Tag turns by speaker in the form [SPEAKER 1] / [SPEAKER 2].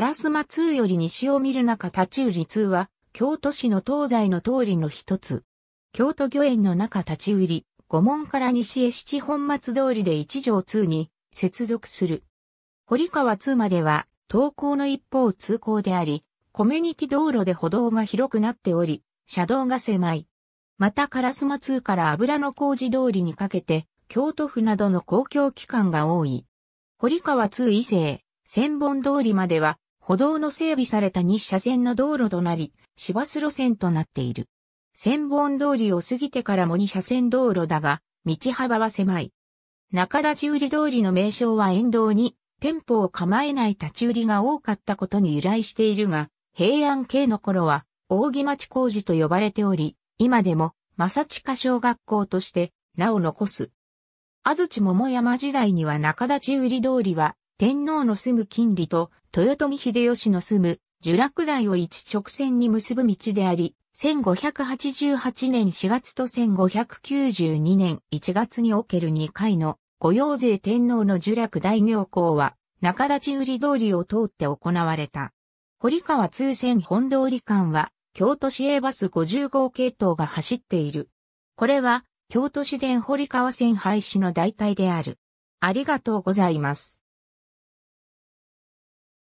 [SPEAKER 1] 烏マ2より西を見る中立ち売り通は、京都市の東西の通りの一つ。京都御苑の中立ち売、り、五門から西へ七本松通りで一条通に接続する。堀川通までは、東高の一方通行であり、コミュニティ道路で歩道が広くなっており、車道が狭い。また烏マ通から油の工事通りにかけて、京都府などの公共機関が多い。堀川2以西、千本通りまでは歩道の整備された2車線の道路となり、市バス路線となっている。千本通りを過ぎてからも2車線道路だが、道幅は狭い。中立売通りの名称は沿道に店舗を構えない立ち売りが多かったことに由来しているが、平安系の頃は扇町工事と呼ばれており、今でも正近小学校として名を残す。安土桃山時代には中立売通りは天皇の住む金利と豊臣秀吉の住む樹楽台を一直線に結ぶ道であり、1588年4月と1592年1月における2回の御用税天皇の樹楽大行行は中立売通りを通って行われた。堀川通線本通り間は京都市営バス50号系統が走っている。これは京都市電堀川線廃止の代替である。ありがとうございます。